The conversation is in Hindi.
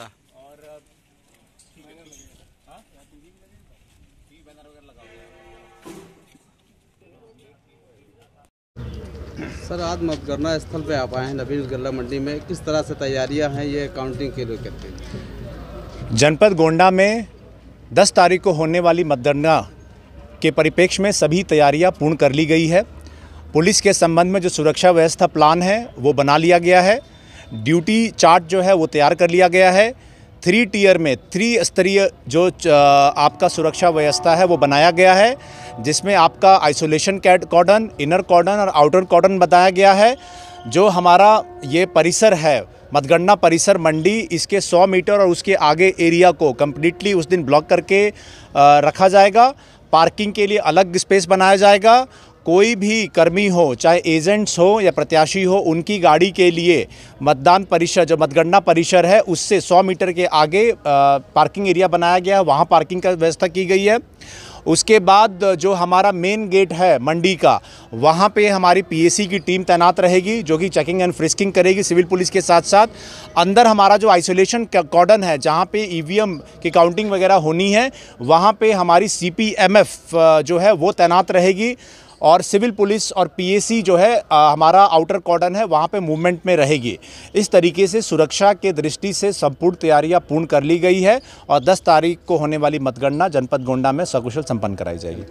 और हाँ? सर आज मतगणना स्थल पे आप आए हैं नबी गल्ला मंडी में किस तरह से तैयारियां हैं ये काउंटिंग के लिए करते हैं जनपद गोंडा में 10 तारीख को होने वाली मतगणना के परिप्रेक्ष्य में सभी तैयारियां पूर्ण कर ली गई है पुलिस के संबंध में जो सुरक्षा व्यवस्था प्लान है वो बना लिया गया है ड्यूटी चार्ट जो है वो तैयार कर लिया गया है थ्री टीयर में थ्री स्तरीय जो आपका सुरक्षा व्यवस्था है वो बनाया गया है जिसमें आपका आइसोलेशन कैट कॉर्डन इनर कॉर्डन और आउटर कॉर्डन बताया गया है जो हमारा ये परिसर है मतगणना परिसर मंडी इसके 100 मीटर और उसके आगे एरिया को कम्प्लीटली उस दिन ब्लॉक करके रखा जाएगा पार्किंग के लिए अलग स्पेस बनाया जाएगा कोई भी कर्मी हो चाहे एजेंट्स हो या प्रत्याशी हो उनकी गाड़ी के लिए मतदान परिसर जो मतगणना परिसर है उससे 100 मीटर के आगे पार्किंग एरिया बनाया गया है वहाँ पार्किंग का व्यवस्था की गई है उसके बाद जो हमारा मेन गेट है मंडी का वहाँ पे हमारी पीएसी की टीम तैनात रहेगी जो कि चेकिंग एंड फ्रिस्किंग करेगी सिविल पुलिस के साथ साथ अंदर हमारा जो आइसोलेशन कॉर्डन है जहाँ पे ईवीएम की काउंटिंग वगैरह होनी है वहाँ पे हमारी सीपीएमएफ जो है वो तैनात रहेगी और सिविल पुलिस और पीएसी जो है आ, हमारा आउटर कॉर्डन है वहाँ पे मूवमेंट में रहेगी इस तरीके से सुरक्षा के दृष्टि से संपूर्ण तैयारियाँ पूर्ण कर ली गई है और दस तारीख को होने वाली मतगणना जनपद गोंडा में सकुशल संपन्न कराई जाएगी